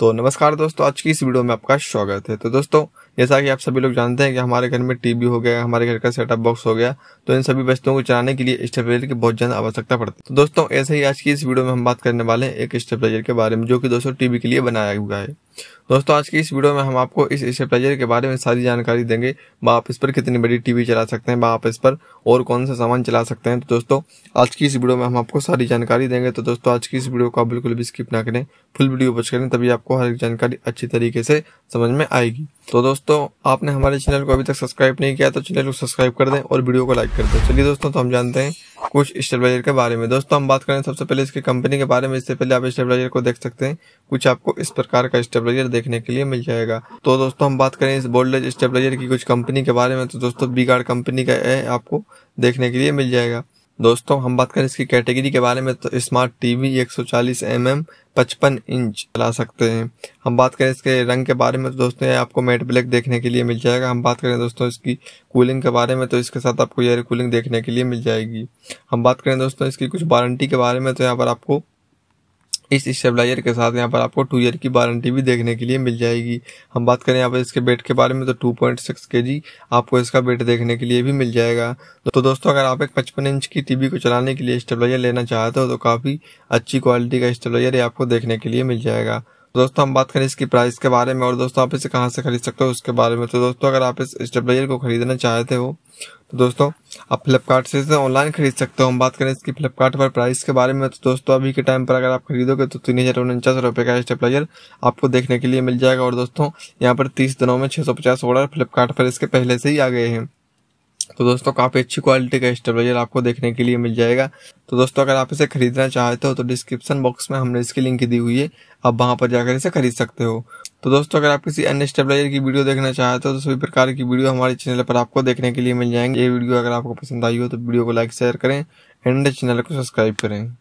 तो नमस्कार दोस्तों आज की इस वीडियो में आपका स्वागत है तो दोस्तों जैसा कि आप सभी लोग जानते हैं कि हमारे घर में टीवी हो गया हमारे घर का सेटअप बॉक्स हो गया तो इन सभी वस्तुओं को चलाने के लिए स्टेपलाइजर की बहुत ज्यादा आवश्यकता पड़ती है तो दोस्तों ऐसे ही आज की इस वीडियो में हम बात करने वाले हैं एक स्टेपलाइजर के बारे में जो कि दोस्तों टीवी के लिए बनाया हुआ है दोस्तों आज की इस वीडियो में हम आपको इस स्टेपलाइजर के बारे में सारी जानकारी देंगे व आप इस पर कितनी बड़ी टीवी चला सकते हैं व आप इस पर और कौन सा सामान चला सकते हैं तो दोस्तों आज की इस वीडियो में हम आपको सारी जानकारी देंगे तो दोस्तों आज की इस वीडियो को आप बिल्कुल भी स्किप ना करें फुल वीडियो वॉच करें तभी आपको हर एक जानकारी अच्छी तरीके से समझ में आएगी तो दोस्तों आपने हमारे चैनल को अभी तक सब्सक्राइब नहीं किया तो चैनल को सब्सक्राइब कर दें और वीडियो को लाइक कर दें चलिए दोस्तों तो हम जानते हैं कुछ स्टेबलाइजर के बारे में दोस्तों हम बात करें सबसे पहले इसकी कंपनी के बारे में इससे पहले आप स्टेबलाइजर को देख सकते हैं कुछ आपको इस प्रकार का स्टेप स्टेबलाइजर देखने के लिए मिल जाएगा तो दोस्तों हम बात करें इस बोल्डेज स्टेबलाइजर की कुछ कंपनी के बारे में तो दोस्तों बीगार्ड कंपनी का ए आपको देखने के लिए मिल जाएगा दोस्तों हम बात करें इसकी कैटेगरी के बारे में तो स्मार्ट टीवी 140 सौ एमएम 55 इंच चला सकते हैं हम बात करें इसके रंग के बारे में तो दोस्तों ये आपको मेट ब्लैक देखने के लिए मिल जाएगा हम बात करें दोस्तों इसकी कूलिंग के बारे में तो इसके साथ आपको एयर कूलिंग देखने के लिए मिल जाएगी हम बात करें दोस्तों इसकी कुछ वारंटी के बारे में तो यहाँ पर आपको इस स्टेबलाइजर के साथ यहाँ पर आपको टू ईयर की वारंटी भी देखने के लिए मिल जाएगी हम बात करें यहाँ पर इसके बेट के बारे में तो टू पॉइंट सिक्स के जी आपको इसका बेट देखने के लिए भी मिल जाएगा तो दोस्तों अगर आप एक पचपन इंच की टीवी को चलाने के लिए स्टेबलाइजर लेना चाहते हो तो काफ़ी अच्छी क्वालिटी का स्टेबलाइजर आपको देखने के लिए मिल जाएगा दोस्तों हम बात करें इसकी प्राइस के बारे में और दोस्तों आप इसे कहाँ से खरीद सकते हो उसके बारे में तो दोस्तों अगर आप इस स्टेबलाइजर को खरीदना चाहते हो तो दोस्तों आप फ्लिपकार्ट से इसे ऑनलाइन खरीद सकते हो हम बात करें इसकी फ्लिपकार्ट पर प्राइस के बारे में तो दोस्तों अभी के टाइम पर अगर आप खरीदोगे तो तीन हज़ार उनचास रुपये का स्टेबलाइजर आपको देखने के लिए मिल जाएगा और दोस्तों यहाँ पर तीस दिनों में छः सौ पचास ऑर्डर फ्लिपकार्ट पर इसके पहले से ही आ गए हैं तो दोस्तों काफ़ी अच्छी क्वालिटी का स्टेबलाइजर आपको देखने के लिए मिल जाएगा तो दोस्तों अगर आप इसे खरीदना चाहते हो तो डिस्क्रिप्शन बॉक्स में हमने इसकी लिंक दी हुई है आप वहाँ पर जाकर इसे खरीद सकते हो तो दोस्तों अगर आप किसी अन्य स्टेबलाइजर की वीडियो देखना चाहते हो तो सभी प्रकार की वीडियो हमारे चैनल पर आपको देखने के लिए मिल जाएंगे ये वीडियो अगर आपको पसंद आई हो तो वीडियो को लाइक शेयर करें एंड चैनल को सब्सक्राइब करें